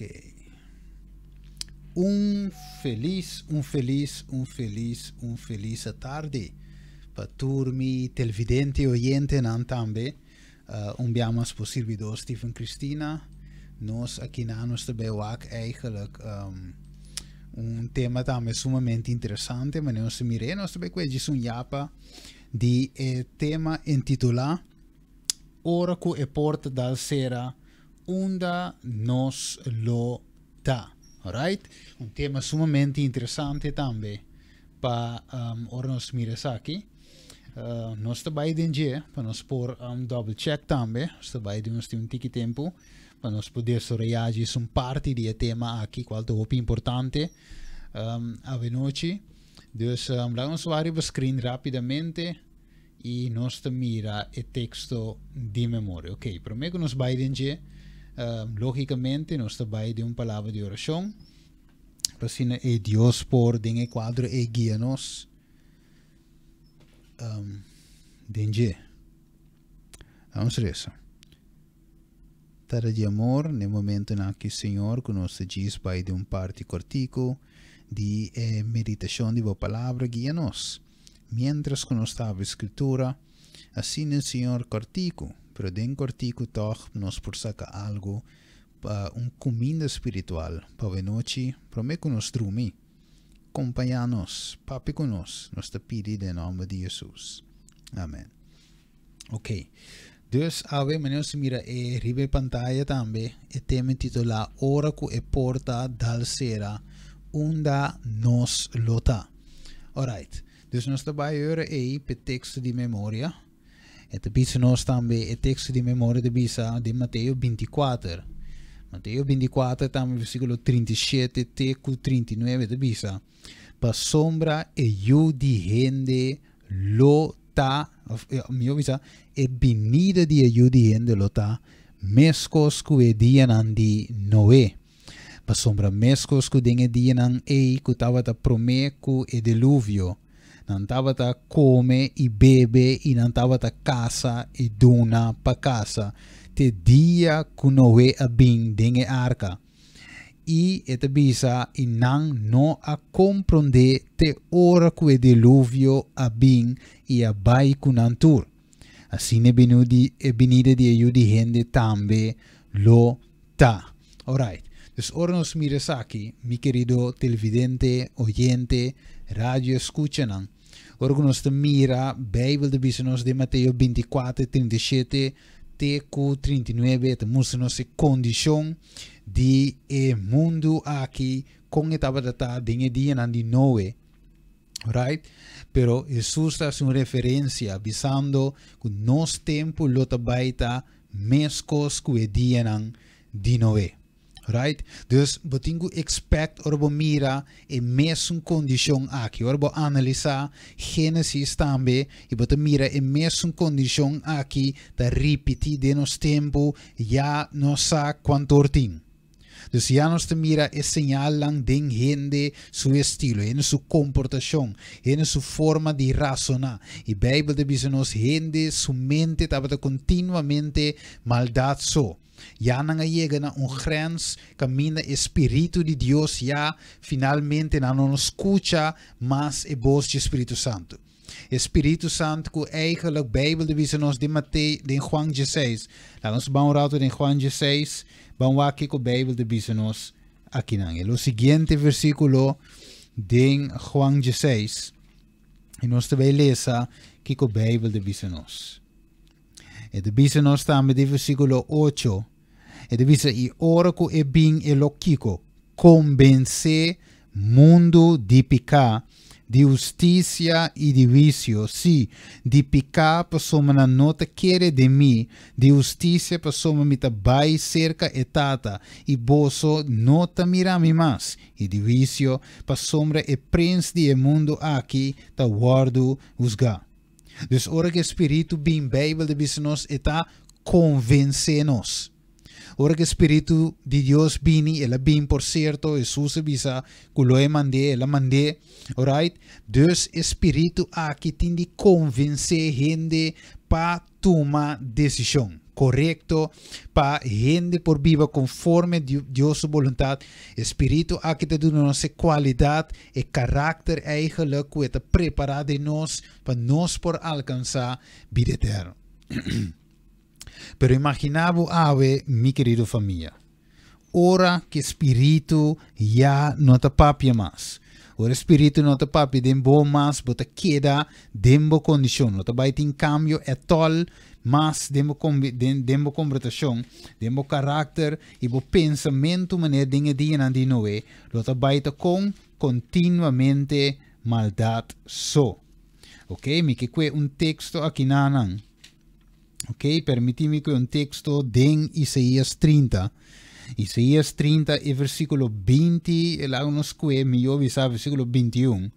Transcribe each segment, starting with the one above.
Ok. Un feliz, un feliz, un feliz, un feliz tardi. Per turmi televidenti oyente nantambe. Uh, eh, un biamo possibili door Steven Christina. Nos Akinanus de Bewak eigenlijk um, ehm, un tema tambe sumamente interessante, ma non si mire, mirenos de Bequegi sun Japa di eh, tema intitolato Oraco e Porta dal Sera onda nos lo dá. Alright? Um tema sumamente interessante também para um, Ornos Mirasaki. Uh, nós também denge para nós pôr um double check também. Nós também temos um tique tempo para nós poder reagir su parte di tema aqui, quanto é importante um, a venoci. Quindi, um, la nos variable screen rapidamente e nós mira e texto di memoria. Ok, prometo que nós vai denge. Ehm, logicamente, nós trabalhamos de uma palavra de oração. Assim, é Deus por den quadro e guia-nos. Um, ehm, ver Vamos rezar. Tara de amor, no momento em que o Senhor conosco diz, vai de um parte cortico, de eh, meditação de boa palavra, guia-nos. Mientras que não a escritura, assim o Senhor cortico, pero de cortico toch nos por saca algo para um comida espiritual para a noite, prometo me que nos dormir. Acompanha-nos, papi com nós, nos te pedi em nome de Jesus. Amém. Ok. Deus ave menos mira e eh, ribe pantalla também e tema titula Ora cu e porta dal sera unda nos lota. Alright. Dus nós te bij para o texto de memória, E te pisano stambe e texto di memoria di bisa di Matteo 24. Matteo 24 tam versículo 37 te 39 de bisa. Pa sombra e io di hende lota, eh, mio bisa, e benida di io di hende lota, mescos cu e dienan di Noe. Pa sombra mescos cu dinge dienan ei, cu tavata prome cu e deluvio. Nantabata come y bebe y Nantabata casa y e duna pa casa. Te dia kunowe abin dinge arca. Y etebisa y nan no a compronde te ora que deluvio abin y e abai kunantur. Así ne benudi e benide di tambe lo ta. Alright. nos Ornos aquí, mi querido televidente, oyente, radio escuchan. Agora nós nós mira a Bíblia de Bisnos de Mateus 24, 37, teco 39, temos nossa condição de eh, mundo aqui com etapa data de dia na de noé. Right? Pero Jesus está uma referência avisando que nosso tempo lota baita mescos que dia de noé. right? Dus botingu expect orbo mira e mesun condition aqui, orbo analisa genesis tambe e bota mira e mesun condition aki da repetir de nos tempo, ya nos sa quantortin. Dus ja, nos te mira is e señal lang den hende su estilo, en su comportación, en su forma di razona. Y Bible de bisenos hende su mente tabata continuamente maldad so. já nanga llega na un grens, camina Espírito de Deus já finalmente na nos escuta mas é voz de espírito Santo. espírito Santo é eigenlijk Bijbel de wisen de Matei de Juan 16. lá ons bang rato de Juan 16, bang waki ku Bíblia de wisen aqui o Lo versículo de Juan 16. E nós também lesa que o Bíblia de e de bisa nós estamos de versículo 8. E de bisa, e oraco e bin e loquico, convencer mundo de picar, de justiça e de vício. Se de picar, pessoa na nota quer de mim, de justiça, pessoa me tá vai cerca e tata, e boso nota mirami mais, e de vício, pessoa é prens de mundo aqui, tá guardo usgar. Dus orke Espírito bin Bijbel de bisnos eta convencendo nos. Orke Espírito de Deus bini, ela bin por certo, Jesus bisa kuloe mande, ela mande. Alright? Dus Espírito aqui tem de convencer gente para tomar decisão. correcto para gente por viva conforme Dios su voluntad. Espíritu que te cualidad cualidad y el carácter eigenlijk que te nos para nos por alcanzar vida eterna. Pero imaginavo ave, mi querido familia, ahora que Espíritu ya no está papia más Ora spirito nota papi dembo mas bota queda dembo condition. Nota baita in cambio é tol mas dembo combi dembo conversação, dembo carácter e bo pensamento maneira dinge di na di noe. Nota baita com continuamente maldad so. Ok, mi che qui un texto a Kinanan. Ok, permettimi qui un texto den Isaías 30. Isaías 30 e versículo 20, lá nos que me ouve, versículo 21.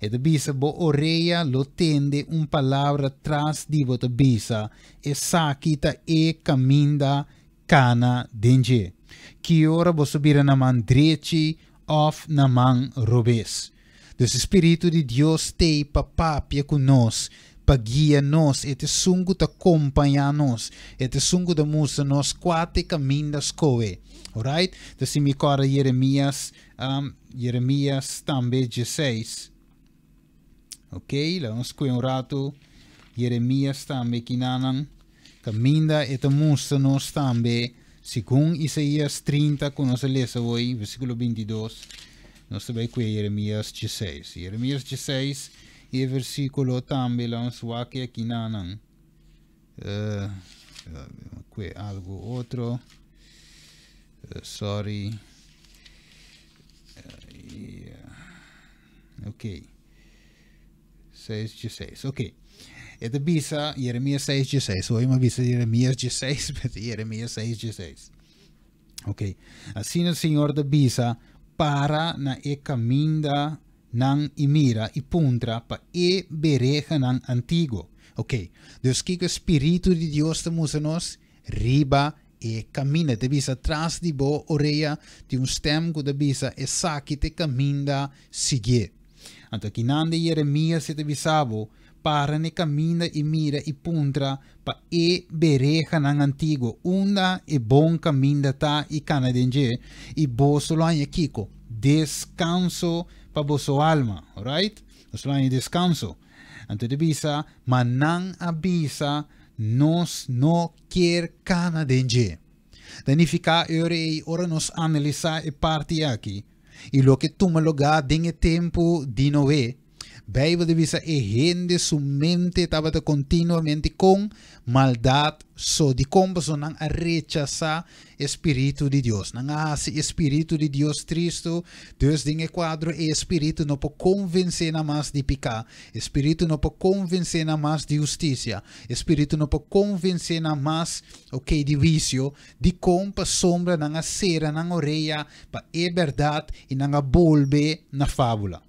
E da bisa bo oreja lo tende palavra tras di bo te bisa e sakita e caminda cana denge. Que ora bo subira na man drechi of na man robes. Dus Espírito de Deus te papapia conosco para guiar nós, e te sungo te acompanha nós, e te sungo te mostrar nós quatro caminhos coe. Alright? Então, se me cora Jeremias, um, Jeremias também 16. Ok? Vamos com um rato. Jeremias também que nanan caminho e te mostra nós também, segundo Isaías 30, que nós lemos hoje, versículo 22. Nós também com Jeremias 16. Jeremias 16 e versicolo tambilan suaque quinanan. Uh, eh, aqui na otro. Eh, eh, é algo outro, sorry, Ok. 6 de 6. Ok. Это биса Jeremia 6 de 6. Hoy me biza Jeremia de 6, pero Jeremia 6 de 6. Ok. Assim o Senhor da biza para na e nan imira e puntra pa e bereja nan antigo. Ok, deus que o Espírito de Deus está nos riba e caminha, te atrás de bo oreia de um stem que te bisa e saque te caminda sigue. Então aqui de Jeremias se te bisabo, para ne caminda e mira e puntra pa e bereja nan antigo, unda e bom caminda tá e canadenje e bo solanya kiko, descanso para su alma, alright? Uslan y descanso. Ante visa, divisa, a visa, nos no quier cana denje. Danifica ore y ora nos analisa e parti aquí. E lo que toma lugar en el tiempo di nove, Bijbel de visa e su mente estaba continuamente con maldad. So di combo so nan a rechaza espíritu de Dios. Nan a espíritu de Dios tristo. Dios dinge quadro e espíritu no po convencer na más de picar. Espíritu no po convencer na más de justicia. Espíritu no po convencer na más ok de vicio. Di compa sombra nan a cera nan oreia pa e verdad e nan a bolbe na fábula.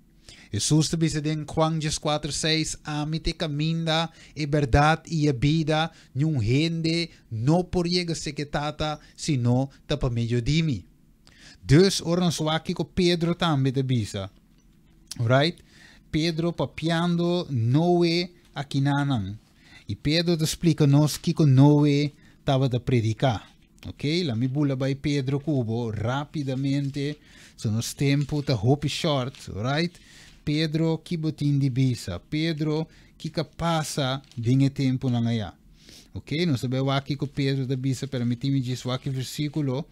Jesus te bisa den Juan 4:6 amite caminda e verdade e a vida nenhum hende não por que tata sino tapa medio dimi. Dus oran swaki com Pedro também te bisa. Right? Pedro papiando Noé aqui nanang. E Pedro te explica nos que com Noé estava a predicar. Ok? Lá me bula by Pedro Cubo rapidamente. Sono tempo tá hopi short, right? Pedro kibutin de bisa. Pedro que pasa vinha tempo na ngaya. Ok? Não sabe o aqui que Pedro de bisa, permite-me dizer o que versículo.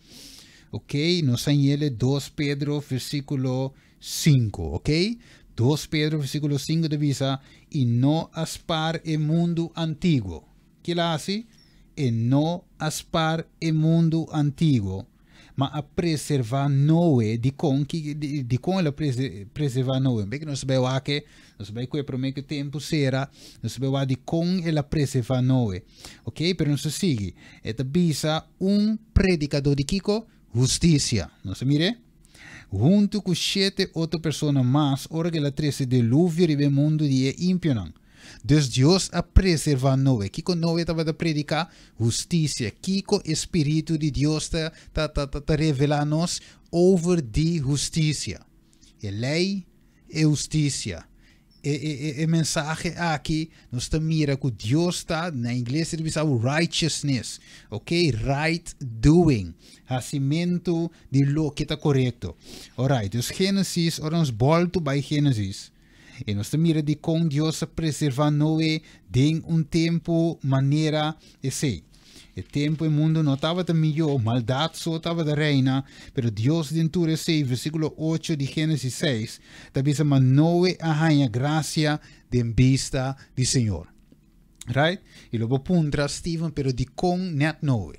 Ok? Não sei ele 2 Pedro, versículo 5. Ok? 2 Pedro, versículo 5 de bisa. E não aspar e mundo antigo. Que lá assim? E não aspar e mundo antigo. ma a preservar noi di con que de, de com ela prese, preservar noi bem que nós sabemos que ah, nós sabemos que para meio que tempo será nós sabemos ah, de com ela preservar noi ok per non se sigue e tabisa un predicador di Kiko giustizia non si mire junto con sete outra persone mais ora che la trece deluvio e o mundo de impionan Dus Deus a preservar Noé. Kiko Noé estava a predicar justiça. Kiko Espírito de Deus está tá, tá, tá, tá revelar nos over de justiça. E é lei e é justiça. E, e, e, e mensagem ah, aqui, nós estamos mira que Deus está, na inglês ele diz righteousness, ok? Right doing, nascimento de lo que está correto. Alright, então Gênesis, ora nós volto para Gênesis e nossa mira de com Deus preservar Noé de um tempo, maneira e sei. O tempo e mundo não estava de melhor, maldade só estava da reina, mas Deus dentura de sei, versículo 8 de Gênesis 6, da dizendo, mas Noé arranha graça de vista de Senhor. Right? E logo puntra Stephen, pero de com net Noé,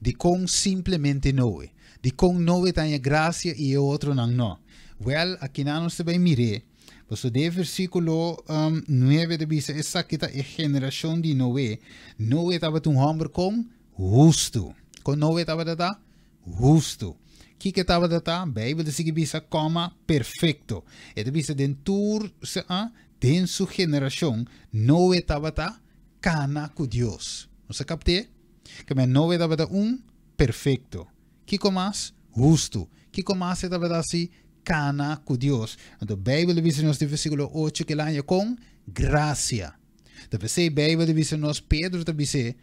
de com simplesmente Noé, de com Noé tem graça e o outro não. não. Well, aqui não se vai mirar, Entonces de versículo um, 9 de dice, esa quita es generación de Noé. Noé estava tu hombre con justo. Con estava estaba de justo. que que estava data Bíblia diz que bisa coma perfeito. Ele é bisa dentur se a ah, den su geração não estava tá cana com Deus. Você capte? Que men não estava um perfeito. Que comas justo. Que comas estava assim cana com Deus. Então, a Bíblia diz-nos no versículo 8 que lá é com graça. Então, a Bíblia diz-nos, Pedro diz que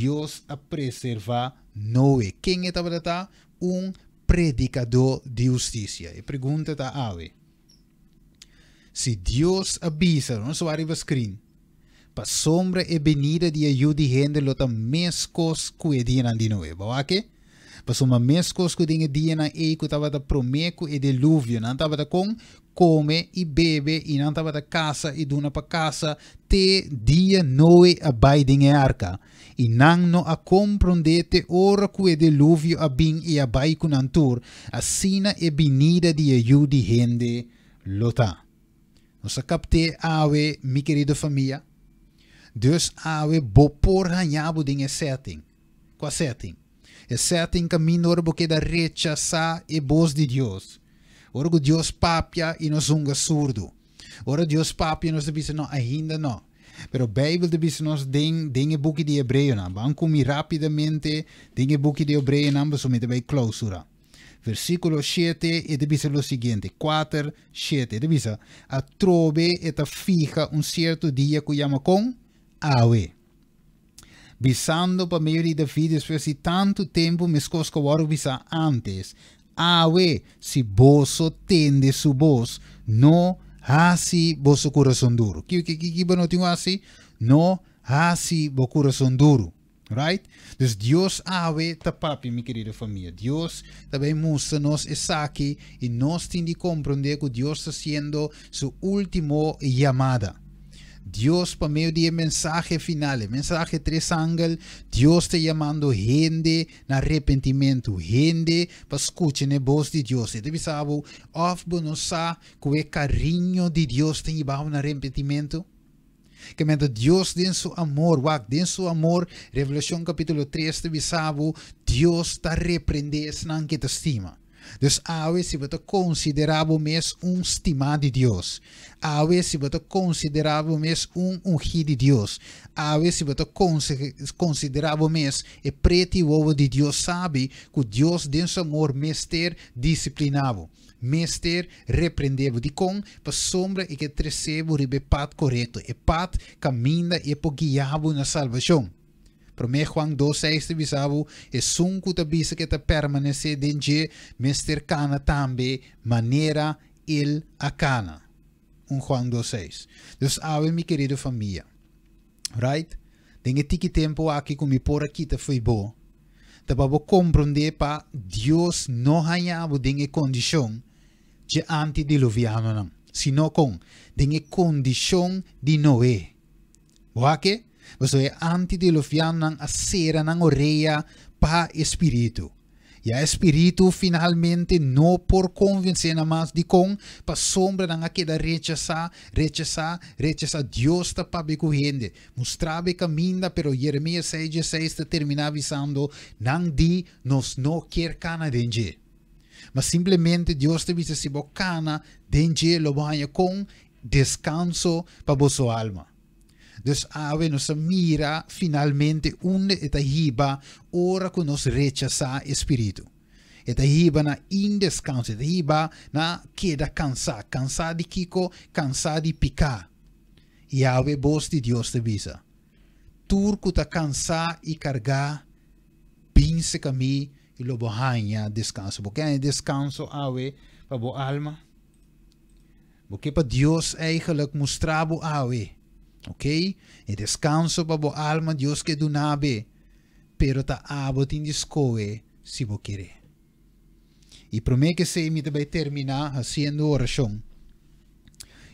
Deus a preserva Noé. Quem é está Um predicador de justiça. E pergunta da ave. Se Deus avisa, não só o screen, para sombra e venida de ajuda e gente, lo que mescos cuedina de Noé. Bawake? Passou uma mescos que tinha dia na e que estava da promeco e dilúvio, não estava da com come e bebe e não estava da casa e duna para casa te dia noe abiding e arca. E não no a compreendete ora que o dilúvio abin e abai com antur, assina e binida de ajude rende lotar. Nós capte awe, mi querido família. Dus awe bopor hanjabo dinge setting. Qua setting exceto em caminho porque da rechaça e voz de Deus. Ora Deus papia e nos unga surdo. Ora Deus papia e nos diz, não, ainda não. Pero Bijbel te diz nos ding dinge boekie de Hebreeën aan. Waarom kom je rapidamente dinge boekie de Hebreeën aan somente vai clausura. Versículo 7 e te diz o seguinte, 4, 7, te diz, a trobe e te fija um certo dia que chama com Awe. Visando para maioria da vida, se tanto tempo me escosco agora visar antes. Ah, ué, se tem tende sua voz, não assim bolso coração duro. Que que que que não tenho assim? Não assim bolso coração duro. Right? Então, Deus awe ta papi, minha querida família. Deus também mostra nos isso aqui e nós temos de compreender que Deus está sendo sua última chamada. Dios para meio de mensaje final, mensaje três ángel, Deus está chamando gente na arrependimento, gente para escutar la voz de Dios. Y sabe, of sabe que o carinho de Dios está llevando arrependimento? Que mientras Deus den seu amor, wak, den seu amor, Revelação capítulo 3, te sabe, Deus está não que te estima. Dus se si beto consideravelmente um estimado de Deus. se si beto consideravelmente um ungido de Deus. Awe si beto consideravelmente é preto ovo de Deus sabe que Deus tem seu amor mester disciplinavo. Mester reprendeu de com, para sombra e é que trecebo o pat correto. E é pat caminha e é po guiavo na salvação. Prime Juan 2.6 bisabu e sunkuta bisa kita permanece denje Mister Kana tambe Manera il acana. Um Juan 2.6. Dus ave mi querido família. Right? Tenho tiki tempo aqui com mi pora aqui te foi bom. Te babo compreender pa Deus não hanhabo dengue condição anti diluviano não. Sino com dengue condição de Noé. Boa que? Gusto ay antidilufyan ng asera ng orea pa espiritu. E a espírito finalmente não por convencer a mais de com para sombra não aquela rechaçar, rechaçar, Deus está para becorrendo. Mostrar o caminho, pero Jeremias 6, 6 termina avisando, não di, nos não quer cana Mas simplesmente Deus te diz, se bocana denge, lo banha com descanso para sua alma. Dus Awe no Samira finalmente une etahiba ora con nos rechaza espírito. Etahiba na in descanso, etahiba na queda cansa cansado de Kiko, cansado de picar. Yahweh, voz de Deus te visa. Turco ta tá cansa e cargar, pince caminho e lobo ranha descanso. Porque é descanso, Awe, para boa alma. Porque para Deus eigenlijk é moest trabo Awe. Ok? E descanso para babo alma deus que nabe, Pero ta abot in discoe si vos querés. E promete que se me vai terminar fazendo oração.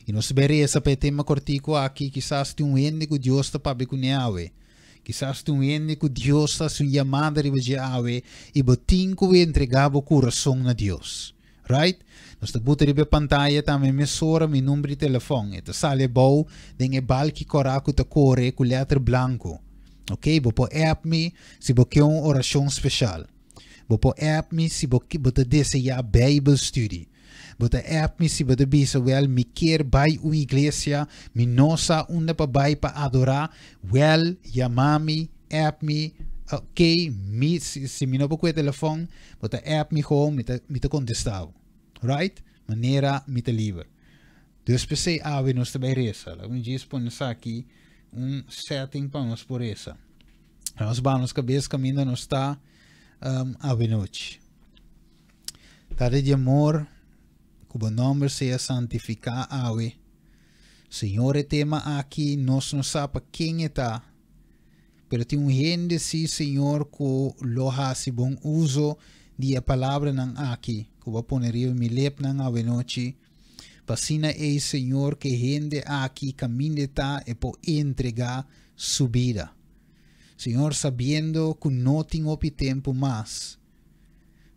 E nós veremos esse tema cortico aqui, quizás tem um ende que Deus está para neave, Quizás tem um ende que Deus está sua chamada de Yahweh e botinco entregava o coração a Deus right? Dus de boete ribe pantalha ta me mesora mi numri telefon. Ito sale bou ding e balki koraku ta kore com letra branca. Ok, bo po app mi si bo ke un oração especial. Bo po app me se bo bo te Bible study. Bo te app mi si bo te bisa wel mi keer bij u iglesia, mi nosa unde pa para pa adora, wel ya mami app me, ok, me se me mi no po kwe telefon, bo te app me gewoon me te, mi te contestavo right? Maneira mita livre. Dus pensei, ah, we nos também reza. Um dia põe-nos aqui um setting para nós por essa. Nós vamos cabeça caminho não está um, a noite. Tare de amor, cujo nome seja santificado a we. Senhor, tema aqui, nós não sabemos quem está. Pero tem um rende, sim, Senhor, que lo hace bom uso di a palavra nan aqui, que vou pôr em me lep nan a noite. Senhor que rende aqui caminho tá e po entregar sua vida. Senhor, sabendo que não tem opi tempo mais,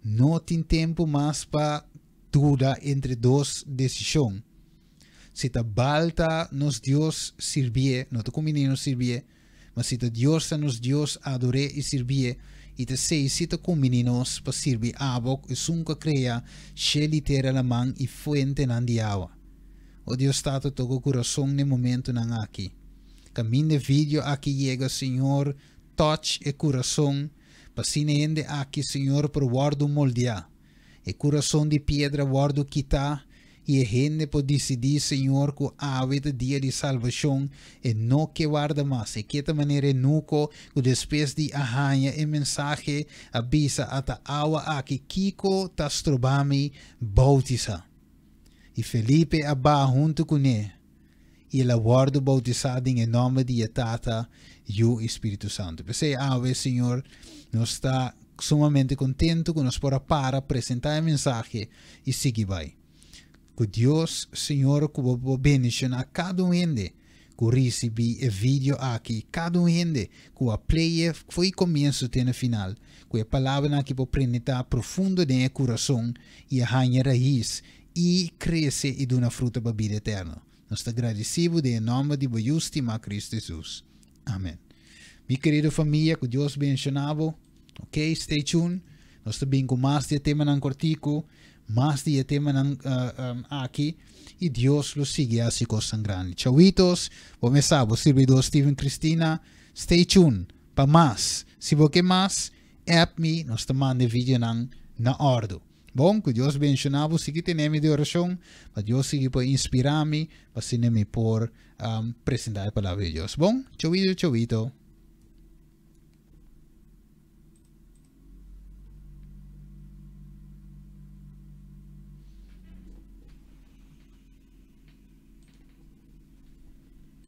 não tem tempo mais para dúvida entre duas decisões. Se ta balta nos Deus servir, não te conveniente nos servir, mas se ta Deus nos Deus adore e servir, seis sei sita con meninos servir a abok e nunca crea sheli tera la man e fuente nan di awa. O Dio stato o coração no momento nan aqui. Caminho de vídeo aqui chega Senhor, touch e coração, para sine ende aqui Senhor por guardo moldear. E coração de pedra guardo quitar, e a gente pode decidir, Senhor, que há o dia de salvação e não que guarda mais. E que de maneira nunca, que depois de arranha e mensagem, avisa até água a que Kiko tastrobami bautiza. E Felipe abá junto com ele. E ele aguarda bautizado em nome de Tata e o Espírito Santo. Pensei, eh, ah, Senhor, nós está sumamente contento que nos para para apresentar a mensagem e seguir vai que Deus Senhor que o bendição a cada um ende que recebi o vídeo aqui cada um ende que a play foi começo até o final que a palavra aqui para penetrar profundo no coração e a raiz e crescer e dar fruta para a vida eterna nós te agradecemos em nome de justiça Cristo Jesus Amém minha querida família que Deus abençoe ok stay tuned nós também com mais de tema na cortico más de teman aquí y Dios los sigue así cosas grandes. Chavitos, vos me sabes, servidor Steven Cristina, stay tuned para más. Si vos que más, app me, nos toman de video nan na ordo. Bom, que Deus bendiga vos, que tenhamos de oração, para Deus seguir para inspirar-me, para se me por um, apresentar a palavra de Deus. Bom, tchau, tchau, tchau.